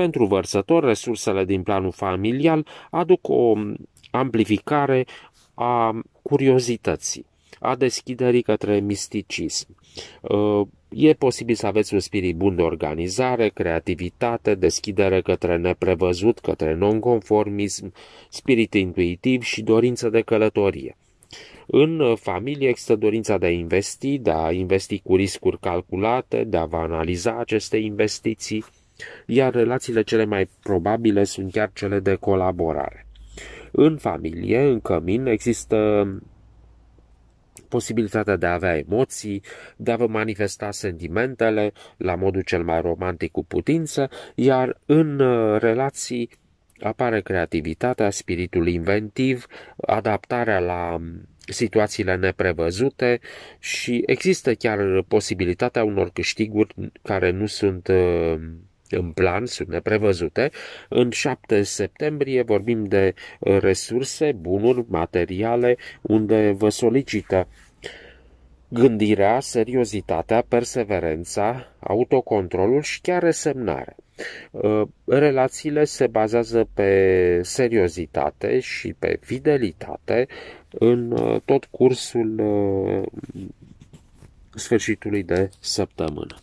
Pentru vărsător, resursele din planul familial aduc o amplificare a curiozității, a deschiderii către misticism. Uh, e posibil să aveți un spirit bun de organizare, creativitate, deschidere către neprevăzut, către nonconformism, spirit intuitiv și dorință de călătorie. În familie există dorința de a investi, de a investi cu riscuri calculate, de a vă analiza aceste investiții, iar relațiile cele mai probabile sunt chiar cele de colaborare. În familie, în cămin, există posibilitatea de a avea emoții, de a vă manifesta sentimentele la modul cel mai romantic cu putință, iar în uh, relații apare creativitatea, spiritul inventiv, adaptarea la um, situațiile neprevăzute și există chiar posibilitatea unor câștiguri care nu sunt uh, în plan, sunt neprevăzute. În 7 septembrie vorbim de resurse, bunuri, materiale, unde vă solicită gândirea, seriozitatea, perseverența, autocontrolul și chiar resemnarea. Uh, relațiile se bazează pe seriozitate și pe fidelitate în uh, tot cursul uh, sfârșitului de săptămână.